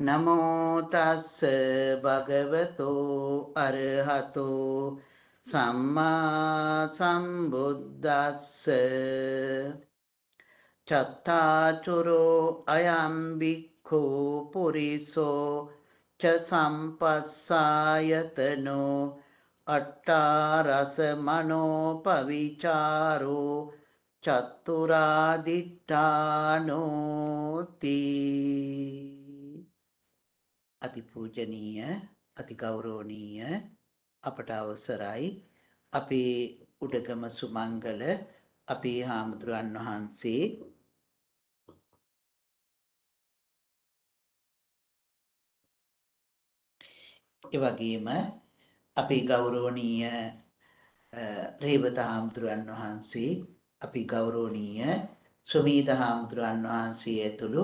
නමෝ තස්ස භගවතෝ අරහතෝ සම්මා සම්බුද්දස්ස චත්තාචුරෝ අයම් භික්ඛෝ පුරිසෝ ච සම්පස්සායතනෝ අට්ඨාරස මනෝ පවිචාරෝ චත්තුරාදිඨානෝති අතිපූජනීය අතිගෞරවනීය අපට අවසරයි අපේ උඩගම සුමංගල අපේ හාමුදුරන් වහන්සේ එවගේම අපේ ගෞරෝණීය රේවත හාමුදුරුවන් වහන්සේ අපි ගෞරෝණීය ස්වමීධ හාමුදුරුවන් වහන්සේ ඇතුළු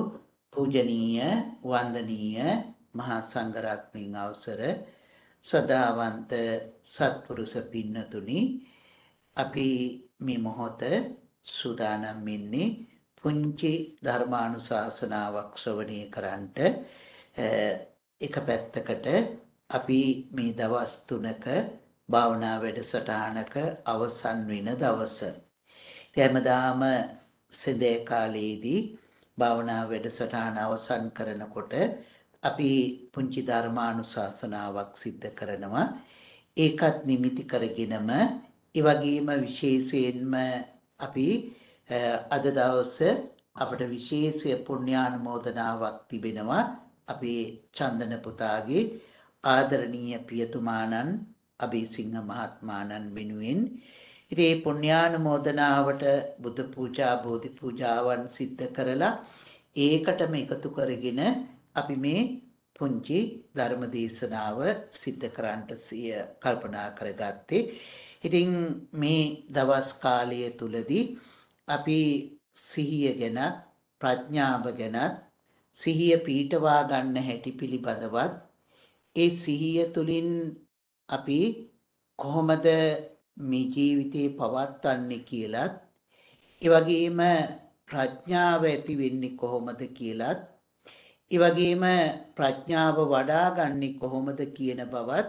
පූජනීය වන්දනීය මහා සංඝරත්නයන් අවසර සදාවන්ත සත්පුරුෂ පින්නතුනි අපි මේ මොහොත සූදානම් වෙන්නේ පුංචි ධර්මානුශාසනාවක් ශ්‍රවණය කරන්නට එක පැත්තකට අපි මේ දවස් තුනක භාවනා වැඩසටහනක අවසන් වෙන දවස. හැමදාම සඳේ කාලයේදී භාවනා වැඩසටහන අවසන් කරනකොට අපි පුංචි ධර්මානුශාසනාවක් සිද්ධ කරනවා ඒකත් නිමිති කරගෙනම ඒ වගේම විශේෂයෙන්ම අපි අද දවසේ අපට විශේෂ පුණ්‍යානුමෝදනාවක් තිබෙනවා අපේ චන්දන පුතාගේ ආදරණීය පියතුමාණන් අබේසිංහ මහත්මාණන් වෙනුවෙන් ඉතින් මේ පුණ්‍යානුමෝදනාවට බුද්ධ පූජා බෝධි පූජාවන් සිද්ධ කරලා ඒකටම එකතු කරගෙන අපි මේ පුංචි ධර්ම දේශනාව සිද්ධ කරන්නට සිය කල්පනා කරගත්තේ. ඉතින් මේ දවස් කාලය තුලදී අපි සිහිය ගැන ප්‍රඥාව ගැන සිහිය පීඨවා ගන්න හැටි පිළිබඳවත් ඒ සිහිය තුලින් අපි කොහොමද මේ ජීවිතේ පවත්වන්නේ කියලත් ඒ වගේම ප්‍රඥාව ඇති වෙන්නේ කොහොමද කියලත් ඒ වගේම ප්‍රඥාව වඩා ගන්නෙ කොහොමද කියන බවත්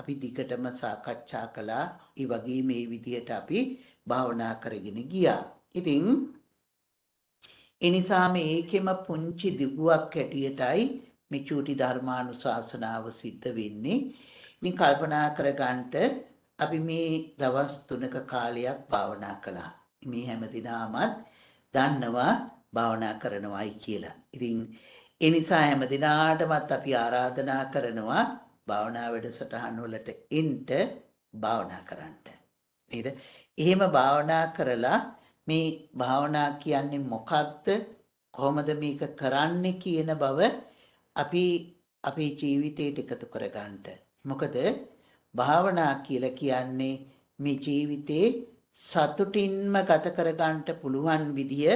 අපි දිගටම සාකච්ඡා කළා. ඒ වගේ මේ විදියට අපි භාවනා කරගෙන ගියා. ඉතින් එනිසා මේකෙම පුංචි දිගුවක් හැටියටයි මේ චූටි ධර්මානුශාසනාව සිද්ධ වෙන්නේ. ඉතින් කල්පනා කරගන්නට අපි මේ දවස් 3ක කාලයක් භාවනා කළා. මේ හැමදිනාමත් දන්නවා භාවනා කරනවායි කියලා. ඉතින් ඒ නිසා හැම දිනාටමත් අපි ආරාධනා කරනවා භාවනා වැඩසටහන් වලට එන්න භාවනා කරන්න. නේද? එහෙම භාවනා කරලා මේ භාවනා කියන්නේ මොකක්ද? කොහොමද මේක කරන්නේ කියන බව අපි අපේ ජීවිතයට එකතු කරගන්න. මොකද භාවනා කියලා කියන්නේ මේ ජීවිතේ සතුටින්ම ගත කරගන්න පුළුවන් විදිය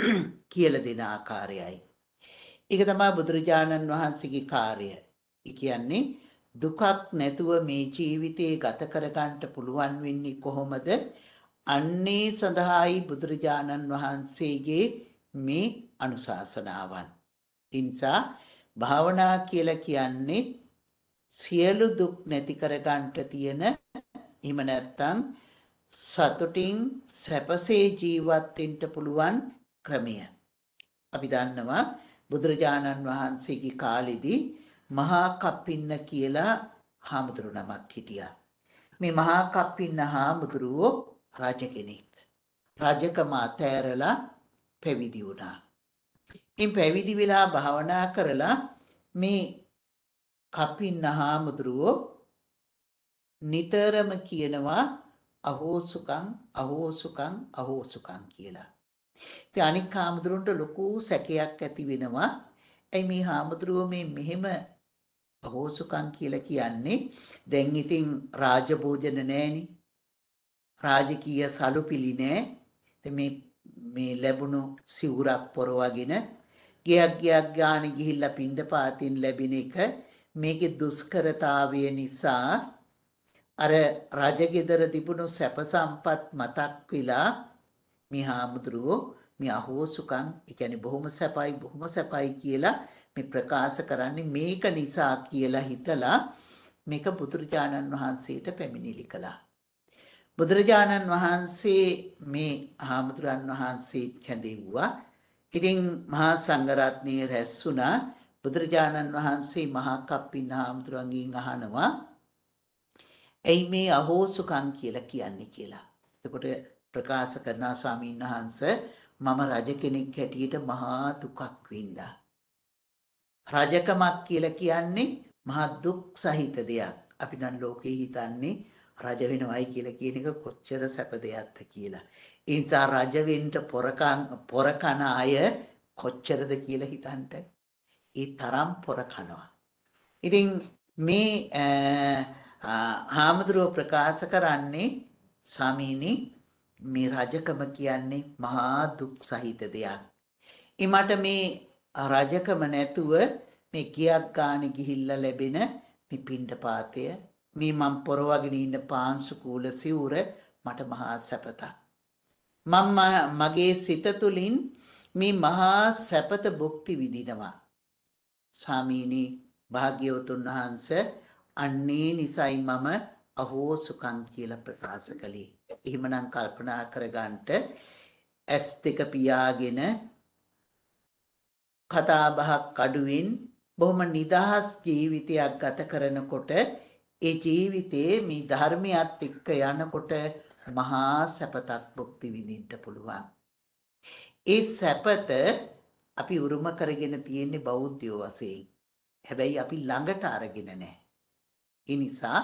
කියලා දෙන ආකාරයයි. ඒක තමයි බුදුරජාණන් වහන්සේගේ කාර්ය. ඒ කියන්නේ දුකක් නැතුව මේ ජීවිතේ ගත කරගන්න පුළුවන් වෙන්නේ කොහොමද? අන්නේ සඳහායි බුදුරජාණන් වහන්සේගේ මේ අනුශාසනාවන්. ඉන්සා භාවනා කියලා කියන්නේ සියලු දුක් නැති කරගන්න තියෙන එහෙම නැත්නම් සතුටින් සැපසේ ජීවත් වෙන්න පුළුවන් ක්‍රමය. අපි දන්නවා බුදුරජාණන් වහන්සේගේ කාලෙදී මහා කප්පින්න කියලා හාමුදුරු නමක් හිටියා. මේ මහා කප්පින්න හාමුදුරුවෝ රජ කෙනෙක්. රජකම අතෑරලා පැවිදි වුණා. ඉන් පැවිදි වෙලා භාවනා කරලා මේ කප්පින්න හාමුදුරුවෝ නිතරම කියනවා අහෝසුකං අහෝසුකං අහෝසුකං කියලා. ඉතින් අනික් හාමුදුරන්ට ලොකු සැකයක් ඇති වෙනවා. ඇයි මේ හාමුදුරුව මේ මෙහෙම අහෝසුකම් කියලා කියන්නේ? දැන් ඉතින් රාජභෝජන නැහෙනි. රාජකීය සලුපිලි නැහැ. මේ මේ ලැබුණු සිවුරක් පොරවගෙන ගියක් ගියක් ගාන ගිහිල්ලා පින්ඩපාතින් ලැබෙන එක මේකේ දුෂ්කරතාවය නිසා අර රජගෙදර තිබුණු සැප සම්පත් මතක් වෙලා මේ හාමුදුරුවෝ මේ අහෝ සුකම් ඒ කියන්නේ බොහොම සැපයි බොහොම සැපයි කියලා මේ ප්‍රකාශ කරන්නේ මේක නිසා කියලා හිතලා මේක බුදුරජාණන් වහන්සේට පැමිණිලි කළා. බුදුරජාණන් වහන්සේ මේ හාමුදුරන් වහන්සේ කැඳෙව්වා. ඉතින් මහා සංඝරත්නය රැස් වුණා. බුදුරජාණන් වහන්සේ මහා කප්පින් හාමුදුරන්ගෙන් අහනවා ඇයි මේ අහෝසුකම් කියලා කියන්නේ කියලා. එතකොට ප්‍රකාශ කරනා ස්වාමීන් වහන්ස මම රජ කෙනෙක් හැටියට මහා දුකක් වින්දා. රජකමක් කියලා කියන්නේ මහා දුක් සහිත දෙයක්. අපි නම් ලෝකේ හිතන්නේ රජ වෙනවයි කියලා කියන එක කොච්චර සැප දෙයක්ද කියලා. ඒ නිසා රජ වෙන්න පොරකන් පොරකන අය කොච්චරද කියලා හිතන්න. ඒ තරම් පොරකනවා. ඉතින් මේ ආමතුරු ප්‍රකාශ කරන්නේ ස්වාමීනි මේ රජකම කියන්නේ මහා දුක් සහිත දෙයක්. ඊමට මේ රජකම නැතුව මේ ගියක් ගානේ ගිහිල්ලා ලැබෙන මේ පිණ්ඩපාතය මේ මම පොරවගෙන ඉන්න පාංශු කූල සිවුර මට මහා සැපතක්. මම මගේ සිත තුළින් මේ මහා සැපත භුක්ති විඳිනවා. ස්වාමීනි භාග්‍යවතුන් වහන්සේ අන්නේ නිසයි මම අහෝ සුඛං කියලා ප්‍රකාශ කළේ. එහෙමනම් කල්පනා කරගන්නට ඇස් දෙක පියාගෙන කතා බහක් අඩුවෙන් බොහොම නිදහස් ජීවිතයක් ගත කරනකොට ඒ ජීවිතයේ මේ ධර්මයත් එක්ක යනකොට මහා සැපතක් භුක්ති විඳින්න පුළුවන්. ඒ සැපත අපි උරුම කරගෙන තියෙන්නේ බෞද්ධයෝ වශයෙන්. හැබැයි අපි ළඟට අරගෙන නැහැ. ඒ නිසා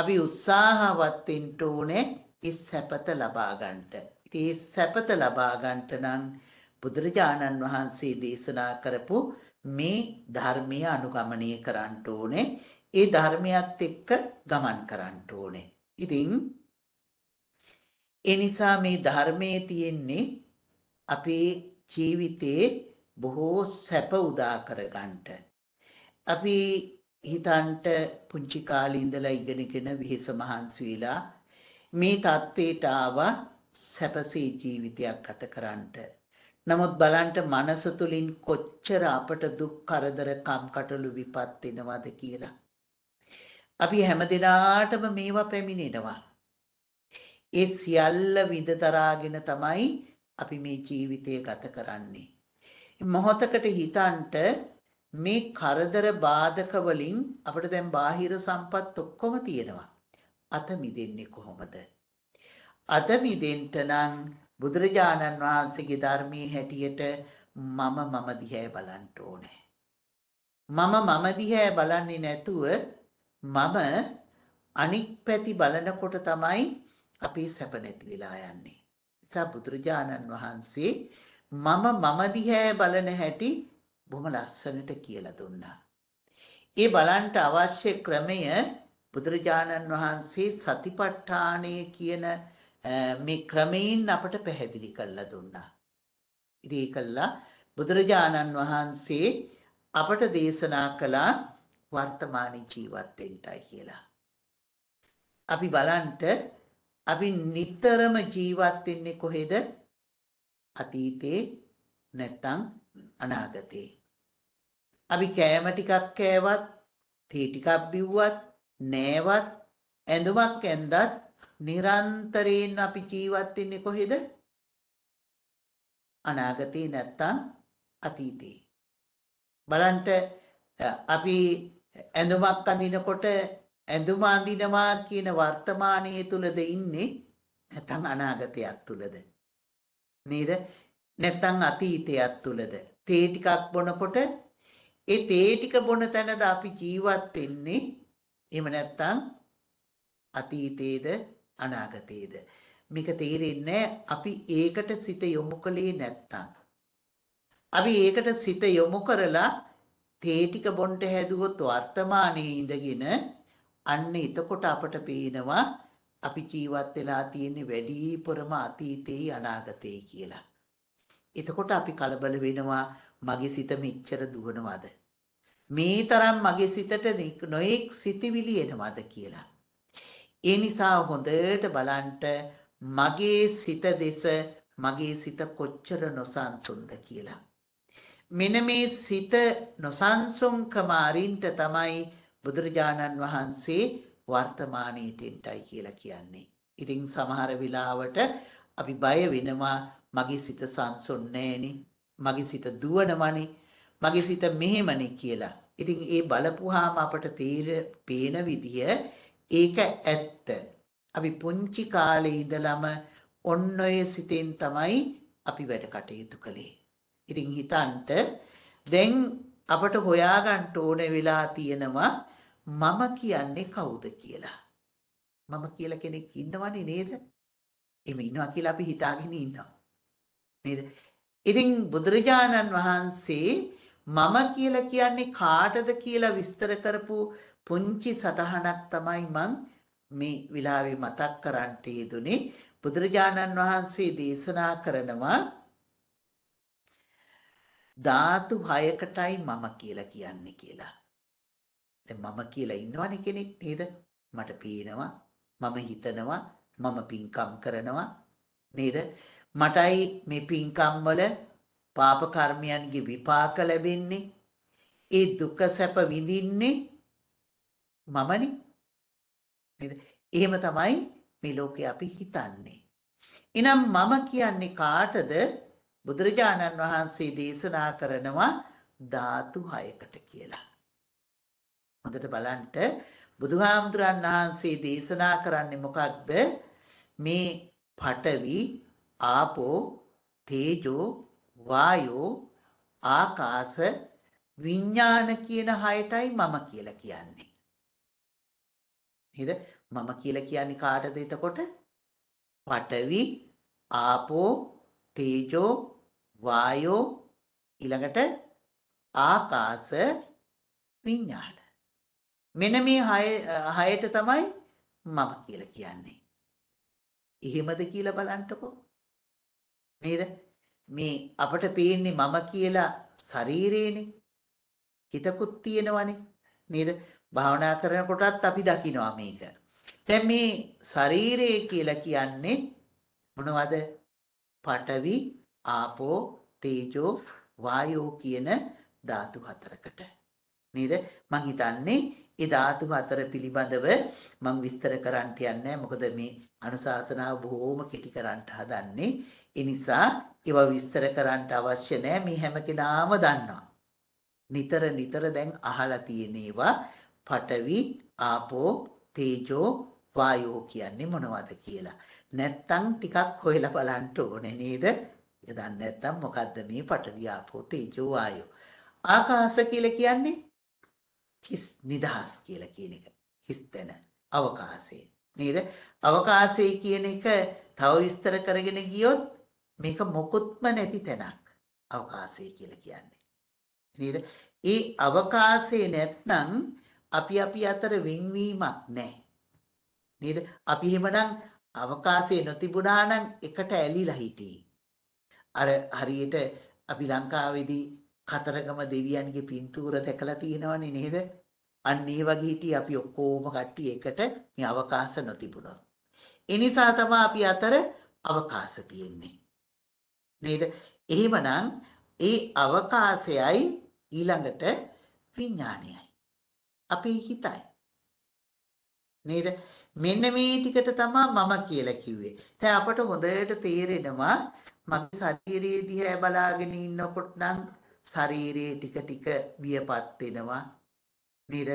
අපි උත්සාහවත් වෙන්න ඕනේ ඒ සැපත ලබා ගන්නට. ඒ සැපත ලබා ගන්නට නම් බුදුරජාණන් වහන්සේ දේශනා කරපු මේ ධර්මය අනුගමනය කරන්න ඕනේ. ඒ ධර්මයත් එක්ක ගමන් කරන්න ඕනේ. ඉතින් ඒ නිසා මේ ධර්මයේ තියෙන්නේ අපේ ජීවිතේ බොහෝ සැප උදා කරගන්නට. අපි හිතන්ට පුංචි කාලේ ඉඳලා ඉගෙනගෙන විහිස මහන්සි වෙලා මේ தത്വයට ආවා සැපසේ ජීවිතයක් ගත කරන්නට. නමුත් බලන්න මනස තුලින් කොච්චර අපට දුක් කරදර කම්කටොළු විපත් වෙනවද කියලා. අපි හැමදෙනාටම මේවා පැමිණෙනවා. ඒ සියල්ල විඳතරාගෙන තමයි අපි මේ ජීවිතය ගත කරන්නේ. මොහොතකට හිතන්ට මේ කරදර බාධක වලින් අපිට දැන් බාහිර සම්පත් ඔක්කොම තියෙනවා. අත මිදෙන්නේ කොහොමද? අත මිදෙන්න නම් බුදුරජාණන් වහන්සේගේ ධර්මයේ හැටියට මම මම දිහා බලන්න ඕනේ. මම මම දිහා බලන්නේ නැතුව මම අනික් පැති බලනකොට තමයි අපේ සැප නැති වෙලා යන්නේ. නිසා බුදුරජාණන් වහන්සේ මම මම දිහා බලන හැටි බොහොම ලස්සනට කියලා දුන්නා. ඒ බලන්ට අවශ්‍ය ක්‍රමය බුදුරජාණන් වහන්සේ සතිපට්ඨානය කියන මේ ක්‍රමයෙන් අපට පැහැදිලි කරලා දුන්නා. ඉතින් කළා බුදුරජාණන් වහන්සේ අපට දේශනා කළා වර්තමාන ජීවත් වෙන්නයි කියලා. අපි බලන්ට අපි නිතරම ජීවත් වෙන්නේ කොහෙද? අතීතේ නැත්නම් අනාගතේ. අපි කෑම ටිකක් කෑවත්, තේ ටිකක් බිව්වත්, නෑවත් ඇඳුමක් ඇන්දත් නිරන්තරයෙන් අපි ජීවත් වෙන්නේ කොහෙද? අනාගතේ නැත්තම් අතීතේ. බලන්න අපි ඇඳුමක් අඳිනකොට ඇඳුම අඳිනවා කියන වර්තමානයේ තුලද ඉන්නේ නැත්නම් අනාගතයක් තුලද? නේද? නැත්නම් අතීතයක් තුලද? තේ ටිකක් බොනකොට ඒ තේ ටික බොන තැනද අපි ජීවත් වෙන්නේ එහෙම නැත්නම් අතීතේද අනාගතේද මේක තේරෙන්නේ අපි ඒකට සිත යොමු කළේ නැත්තම් අපි ඒකට සිත යොමු කරලා තේ ටික බොන්ට හැදුවොත් වර්තමානයේ ඉඳගෙන අන්න එතකොට අපට පේනවා අපි ජීවත් වෙලා තියෙන්නේ වැඩිපුරම අතීතේ අනාගතේ කියලා. එතකොට අපි කලබල වෙනවා මගේ සිත මෙච්චර දුවනවාද මේ තරම් මගේ සිතට නොයෙක් සිතිවිලි එනවද කියලා. ඒ නිසා හොඳට බලන්ට මගේ සිත දෙස මගේ සිත කොච්චර නොසන්සුන්ද කියලා. මෙන මේ සිත නොසන්සුන්කම අරින්ට තමයි බුදුරජාණන් වහන්සේ වර්තමානයේට එන්ටයි කියලා කියන්නේ. ඉතින් සමහර වෙලාවට අපි බය වෙනවා මගේ සිත සංසුන් නැහෙනේ. මගේ සිත දුවනවනේ. මගේ සිත මෙහෙමනේ කියලා. ඉතින් ඒ බලපුවාම අපට තීර පේන විදිය ඒක ඇත්ත. අපි පුංචි කාලේ ඉඳලම ඔන්න ඔය සිතෙන් තමයි අපි වැඩ කටයුතු කළේ. ඉතින් හිතන්ට දැන් අපට හොයාගන්න ඕන වෙලා තියෙනවා මම කියන්නේ කවුද කියලා. මම කියලා කෙනෙක් ඉන්නවනේ නේද? එහෙම ඉන්නවා කියලා අපි හිතාගෙන ඉන්නවා. නේද? ඉතින් බුදුරජාණන් වහන්සේ මම කියලා කියන්නේ කාටද කියලා විස්තර කරපු පුංචි සටහනක් තමයි මං මේ විලාවේ මතක් කරන්ට යෙදුනේ බුදුරජාණන් වහන්සේ දේශනා කරනවා ධාතු 6කටයි මම කියලා කියන්නේ කියලා. දැන් මම කියලා ඉන්නවනේ කෙනෙක් නේද? මට පේනවා, මම හිතනවා, මම පින්කම් කරනවා නේද? මටයි මේ පින්කම් වල පාප කර්මයන්ගේ විපාක ලැබෙන්නේ ඒ දුක සැප විඳින්නේ මමනේ නේද එහෙම තමයි මේ ලෝකේ අපි හිතන්නේ එනම් මම කියන්නේ කාටද බුදුරජාණන් වහන්සේ දේශනා කරනවා ධාතු 6කට කියලා හොඳට බලන්න බුදුහාමුදුරන් වහන්සේ දේශනා කරන්නේ මොකක්ද මේ පඨවි ආපෝ තේජෝ වායෝ ආකාශ විඥාන කියන හයටයි මම කියලා කියන්නේ. නේද? මම කියලා කියන්නේ කාටද එතකොට? පඨවි, ආපෝ, තේජෝ, වායෝ ඊළඟට ආකාශ විඥාන. මෙන්න මේ හය හයට තමයි මම කියලා කියන්නේ. එහෙමද කියලා බලන්නකෝ. නේද? මේ අපට පේන්නේ මම කියලා ශරීරේනේ හිතකුත් තියෙනවනේ නේද භාවනා කරනකොටත් අපි දකිනවා මේක දැන් මේ ශරීරය කියලා කියන්නේ මොනවද පඨවි ආපෝ තේජෝ වායෝ කියන ධාතු හතරකට නේද මං හිතන්නේ ඒ ධාතු හතර පිළිබඳව මම විස්තර කරන්න යන්නේ මොකද මේ අනුශාසනාව බොහෝම කෙටි කරන්න හදන්නේ ඒ නිසා ඒවා විස්තර කරන්න අවශ්‍ය නෑ මේ හැම කෙනාම දන්නවා. නිතර නිතර දැන් අහලා තියෙන ඒවා පඨවි, ආපෝ, තේජෝ, වායෝ කියන්නේ මොනවද කියලා. නැත්තම් ටිකක් හොයලා බලන්න ඕනේ නේද? ඒක දන්නේ නැත්තම් මොකද්ද මේ පඨවි, ආපෝ, තේජෝ, වායෝ? ආකාශ කියලා කියන්නේ හිස් නිදහස් කියලා කියන එක. හිස්තන අවකාශය. නේද? අවකාශය කියන එක තව විස්තර කරගෙන ගියොත් මේක මොකුත්ම නැති තැනක් අවකාශය කියලා කියන්නේ. නේද? ඒ අවකාශය නැත්නම් අපි අපි අතර වෙන්වීමක් නැහැ. නේද? අපි එහෙමනම් අවකාශයේ නොතිබුණා නම් එකට ඇලිලා හිටියේ. අර හරියට අපි ලංකාවේදී කතරගම දෙවියන්ගේ පින්තූර දැකලා තියෙනවනේ නේද? අන්න ඒ වගේ හිටියේ අපි ඔක්කොම කට්ටිය එකට මේ අවකාශ නොතිබුණා. ඒ නිසා තමයි අපි අතර අවකාශ තියෙන්නේ. නේද? එහෙමනම් ඒ අවකාශයයි ඊළඟට විඥානයයි. අපේ හිතයි. නේද? මෙන්න මේ ටිකට තමයි මම කියලා කිව්වේ. දැන් අපට හොඳට තේරෙනවා මගේ ශරීරයේ දිහා බලාගෙන ඉන්නකොට නම් ශරීරයේ ටික ටික වියපත් වෙනවා. නේද?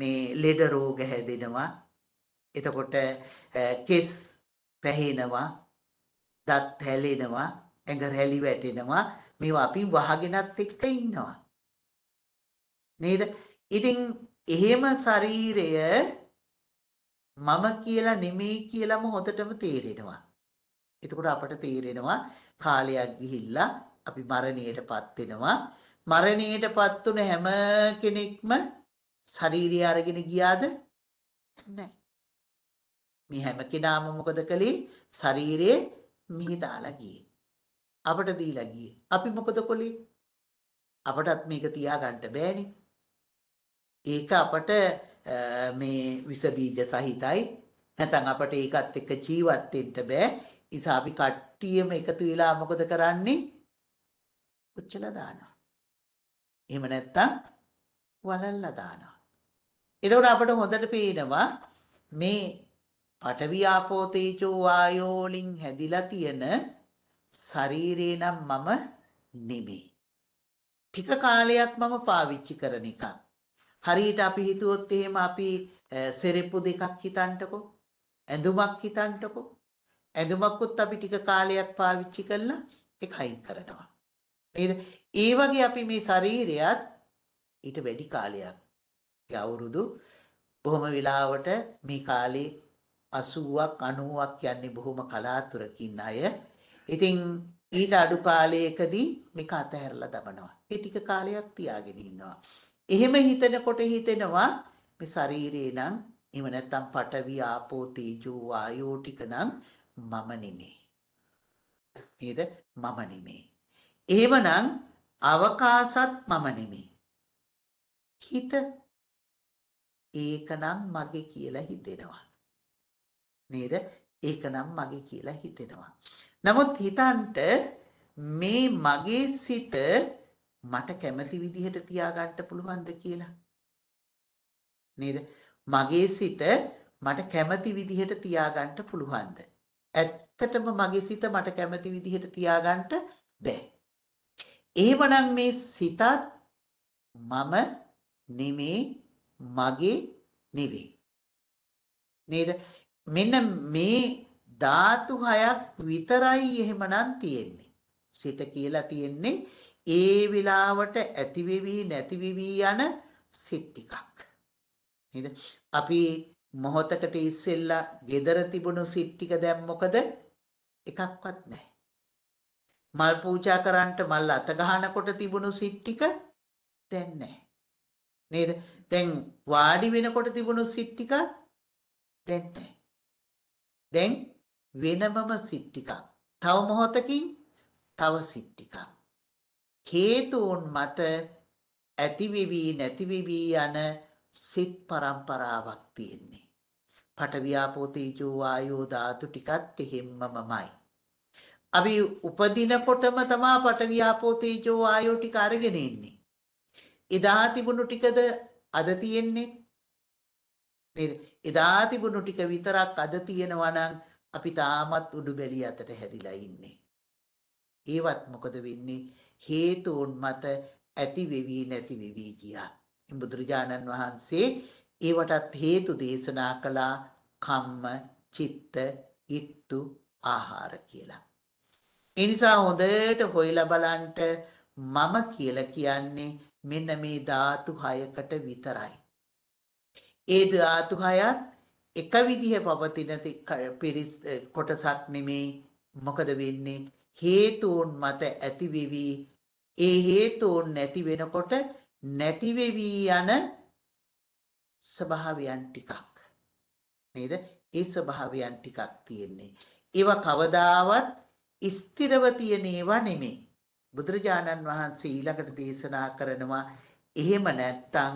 මේ ලෙඩ රෝග හැදෙනවා. එතකොට කෙස් පැහෙනවා. දත් හැලෙනවා. ඇඟ රැලි වැටෙනවා මේවා අපි වහගෙනත් එක්ක ඉන්නවා නේද ඉතින් එහෙම ශරීරය මම කියලා නෙමෙයි කියලාම හොඳටම තේරෙනවා එතකොට අපට තේරෙනවා කාලයක් ගිහිල්ලා අපි මරණයටපත් වෙනවා මරණයටපත් තුන හැම කෙනෙක්ම ශරීරය අරගෙන ගියාද නැහැ මේ හැම කෙනාම මොකද කළේ ශරීරේ මිහිදාලා ගියේ අපට දීලා ගියේ. අපි මොකද කොලේ? අපටත් මේක තියාගන්න බෑනේ. ඒක අපට මේ විස බීජ සහිතයි. නැත්නම් අපට ඒකත් එක්ක ජීවත් වෙන්න බෑ. නිසා අපි කට්ටියම එකතු වෙලා මොකද කරන්නේ? උච්චලා දානවා. එහෙම නැත්නම් වලල්ලා දානවා. එතකොට අපට හොඳට පේනවා මේ පටවියාපෝ තේජෝ වායෝ වලින් හැදිලා තියෙන ශරීරේ නම් මම නෙමෙයි. ටික කාලයක් මම පාවිච්චි කරන එකක්. හරියට අපි හිතුවොත් එහෙම අපි සෙරෙප්පු දෙකක් හිතන්නකෝ. ඇඳුමක් හිතන්නකෝ. ඇඳුමක්වත් අපි ටික කාලයක් පාවිච්චි කළා ඒක අයින් කරනවා. නේද? ඒ වගේ අපි මේ ශරීරයත් ඊට වැඩි කාලයක්. ඒ අවුරුදු බොහොම වෙලාවට මේ කාලේ 80ක් 90ක් යන්නේ බොහොම කලාතුරකින් අය ඉතින් ඊට අඩු කාලයකදී මේක අතහැරලා දමනවා. ඒ ටික කාලයක් තියාගෙන ඉන්නවා. එහෙම හිතනකොට හිතෙනවා මේ ශරීරේ නම් එහෙම නැත්නම් පඨවි ආපෝ තේජෝ වායෝ ටික නම් මම නෙමේ. නේද? මම නෙමේ. එහෙමනම් අවකාශත් මම නෙමේ. හිත ඒකනම් මගේ කියලා හිතෙනවා. නේද? ඒකනම් මගේ කියලා හිතෙනවා. නමුත් හිතන්ට මේ මගේ සිත මට කැමති විදිහට තියාගන්න පුළුවන්ද කියලා. නේද? මගේ සිත මට කැමති විදිහට තියාගන්න පුළුවන්ද? ඇත්තටම මගේ සිත මට කැමති විදිහට තියාගන්න බෑ. එහෙමනම් මේ සිතත් මම නෙමේ මගේ නෙවේ. නේද? මෙන්න මේ ධාතු හයක් විතරයි එහෙමනම් තියෙන්නේ. සිත කියලා තියෙන්නේ ඒ වෙලාවට ඇතිවිවි නැතිවිවි යන සිත් ටිකක්. නේද? අපි මොහොතකට ඉස්සෙල්ලා gedara තිබුණු සිත් ටික දැන් මොකද? එකක්වත් නැහැ. මල් පූජා කරන්නට මල් අත ගහනකොට තිබුණු සිත් ටික දැන් නැහැ. නේද? දැන් වාඩි වෙනකොට තිබුණු සිත් ටික දැන් නැහැ. දැන් වෙනමම සිත් ටිකක්. තව මොහොතකින් තව සිත් ටිකක්. හේතුන් මත ඇතිවිවි නැතිවිවි යන සිත් පරම්පරාවක් තියෙන්නේ. පටවියාපෝ තේජෝ වායෝ ධාතු ටිකත් එහෙම්මමයි. අපි උපදිනකොටම තමා පටවියාපෝ තේජෝ වායෝ ටික අරගෙන ඉන්නේ. එදා තිබුණු ටිකද අද තියෙන්නේ? එදා තිබුණු ටික විතරක් අද තියෙනවා නම් අපි තාමත් උඩුබැලි අතට හැරිලා ඉන්නේ. ඒවත් මොකද වෙන්නේ? හේතුන් මත ඇති වෙවි නැති වෙවි ගියා. බුදුරජාණන් වහන්සේ ඒවටත් හේතු දේශනා කළා කම්ම, චිත්ත, ඉත්තු, ආහාර කියලා. ඒ නිසා හොඳට හොයලා බලන්න මම කියලා කියන්නේ මෙන්න මේ ධාතු හයකට විතරයි. ඒ ධාතු හයත් එක විදිහ පවතින පිරිස් කොටසක් නෙමේ මොකද වෙන්නේ හේතුන් මත ඇතිවෙවි ඒ හේතුන් නැති වෙනකොට නැතිවෙවි යන ස්වභාවයන් ටිකක් නේද ඒ ස්වභාවයන් ටිකක් තියෙන්නේ ඒව කවදාවත් ස්ථිරව තියෙන ඒවා නෙමේ බුදුරජාණන් වහන්සේ ඊළඟට දේශනා කරනවා එහෙම නැත්තම්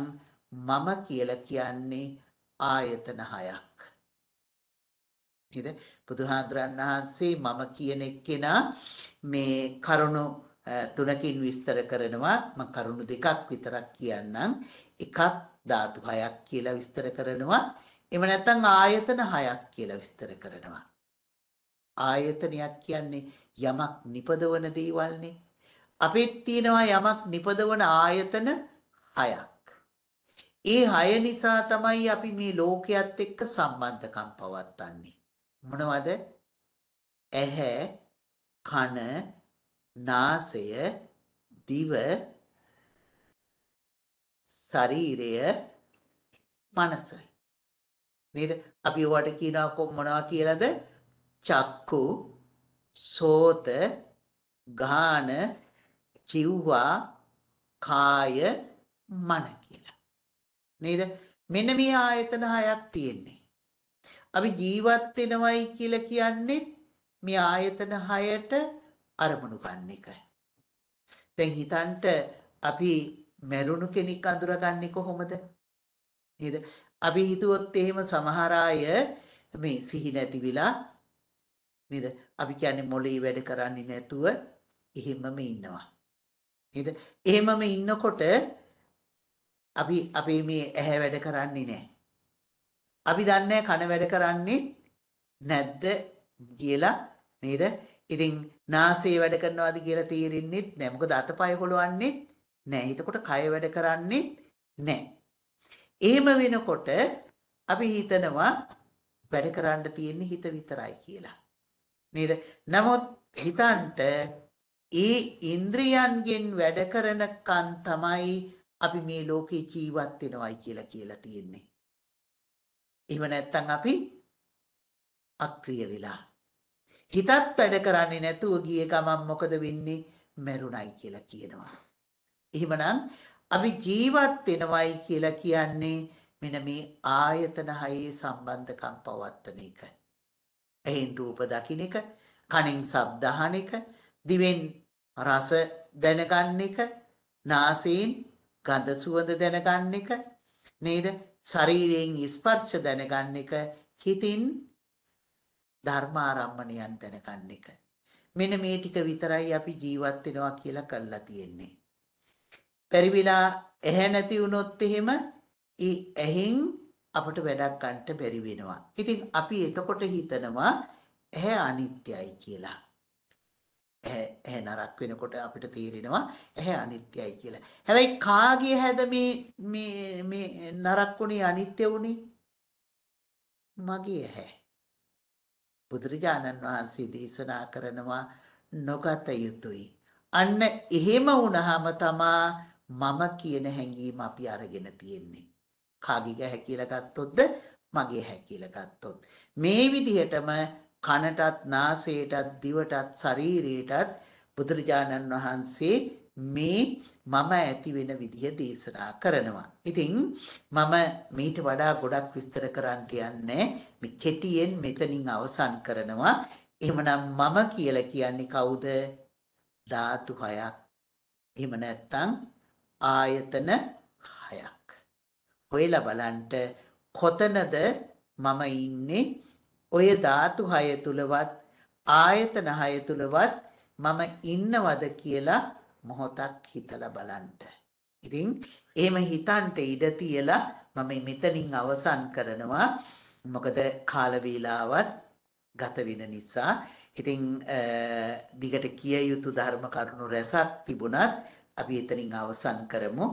මම කියලා කියන්නේ ආයතන හයක් ඉද බුදුහාඳුරන් වහන්සේ මම කියන එක්කෙනා මේ කරුණු තුනකින් විස්තර කරනවා මම කරුණු දෙකක් විතරක් කියන්නම් එකක් ධාතු හයක් කියලා විස්තර කරනවා එහෙම නැත්නම් ආයතන හයක් කියලා විස්තර කරනවා ආයතනයක් කියන්නේ යමක් නිපදවන දේවල්නේ අපිත් තියෙනවා යමක් නිපදවන ආයතන හයක් ඒ හය නිසා තමයි අපි මේ ලෝකයේත් එක්ක සම්බන්ධකම් පවත්න්නේ මොනවද? ඇහැ, කන, නාසය, දිව, ශරීරය, මනස. නේද? අපි වට කියනවා මොනවා කියලාද? චක්කු, සෝත, ගාන, චිව්වා, කාය, මන කියලා. නේද? මෙන්න මේ ආයතන හයක් තියෙන්නේ. අපි ජීවත් වෙනවයි කියලා කියන්නේ මේ ආයතන 6ට අරමුණු ගන්න එක. දැන් හිතන්ට අපි මැරුණු කෙනෙක් අඳුරගන්නේ කොහොමද? නේද? අපි හිතුවොත් එහෙම සමහර අය මේ සිහි නැති විලා නේද? අපි කියන්නේ මොළේ වැඩ කරන්නේ නැතුව එහෙමම ඉන්නවා. නේද? එහෙමම ඉන්නකොට අපි අපේ මේ ඇහැ වැඩ කරන්නේ නැහැ. අපි දන්නේ කන වැඩ කරන්නේ නැද්ද කියලා නේද? ඉතින් නාසය වැඩ කරනවාද කියලා තීරින්නෙත් නෑ. මොකද අතපය හොලවන්නේ නෑ. එතකොට කය වැඩ කරන්නේ නෑ. එහෙම වෙනකොට අපි හිතනවා වැඩ කරන්න තියෙන්නේ හිත විතරයි කියලා. නේද? නමුත් හිතන්ට ඒ ඉන්ද්‍රියන්ගෙන් වැඩ කරනකන් තමයි අපි මේ ලෝකේ ජීවත් වෙනවයි කියලා කියලා තියෙන්නේ. එහෙම නැත්නම් අපි අක්‍රිය වෙලා. හිතත් වැඩ කරන්නේ නැතුව ගියේ ගමන් මොකද වෙන්නේ? මැරුණයි කියලා කියනවා. එහෙමනම් අපි ජීවත් වෙනවයි කියලා කියන්නේ මෙන්න මේ ආයතන හයේ සම්බන්ධකම් පවත්තන එක. එහෙන් රූප දකින්න එක, කනෙන් ශබ්ද අහන එක, දිවෙන් රස දැනගන්න එක, නාසයෙන් ගඳ සුවඳ දැනගන්න එක නේද? ශරීරයෙන් ස්පර්ශ දැනගන්න එක හිතින් ධර්මාරම්මණයන් දැනගන්න එක මෙන්න මේ ටික විතරයි අපි ජීවත් වෙනවා කියලා කල්ලා තියෙන්නේ පරිවිලා ඇහැ නැති වුණොත් එහෙම ඊ ඇහින් අපට වැඩක් ගන්නට බැරි වෙනවා ඉතින් අපි එතකොට හිතනවා ඇහැ අනිත්‍යයි කියලා ඇහැ නරක් වෙනකොට අපිට තේරෙනවා ඇහැ අනිත්‍යයි කියලා. හැබැයි කාගේ හැද මේ මේ මේ නරක් උනේ අනිත්‍ය උනේ? මගේ ඇහැ. බුදුරජාණන් වහන්සේ දේශනා කරනවා නොගත යුතුයි. අන්න එහෙම වුණාම තමා මම කියන හැඟීම අපි අරගෙන තියෙන්නේ. කාගේ ඇහැ කියලා ගත්තොත්ද මගේ ඇහැ කියලා ගත්තොත්. මේ විදිහටම කනටත් නාසයටත් දිවටත් ශරීරයටත් බුදුරජාණන් වහන්සේ මේ මම ඇති වෙන විදිහ දේශනා කරනවා. ඉතින් මම මීට වඩා ගොඩක් විස්තර කරන්න යන්නේ මේ කෙටියෙන් මෙතනින් අවසන් කරනවා. එහෙමනම් මම කියලා කියන්නේ කවුද? ධාතු හයක්. එහෙම නැත්නම් ආයතන හයක්. හොයලා බලන්න කොතනද මම ඉන්නේ ඔය ධාතු 6 තුලවත් ආයතන 6 තුලවත් මම ඉන්නවද කියලා මොහොතක් හිතලා බලන්න. ඉතින් එහෙම හිතන්ට ඉඩ තියලා මම මෙතනින් අවසන් කරනවා. මොකද කාල වේලාවත් ගත වෙන නිසා ඉතින් දිගට කිය යුතු ධර්ම කරුණු රැසක් තිබුණත් අපි එතනින් අවසන් කරමු.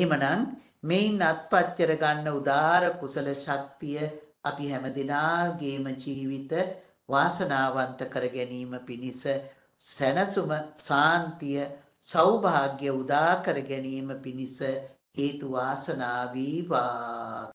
එහෙමනම් මේන් අත්පච්චර ගන්න උදාාර කුසල ශක්තිය අපි හැමදෙනාගේම ජීවිත වාසනාවන්ත කර ගැනීම පිණිස සැනසුම සාන්තිය සෞභාග්‍ය උදා කර ගැනීම පිණිස හේතු වාසනා වේවා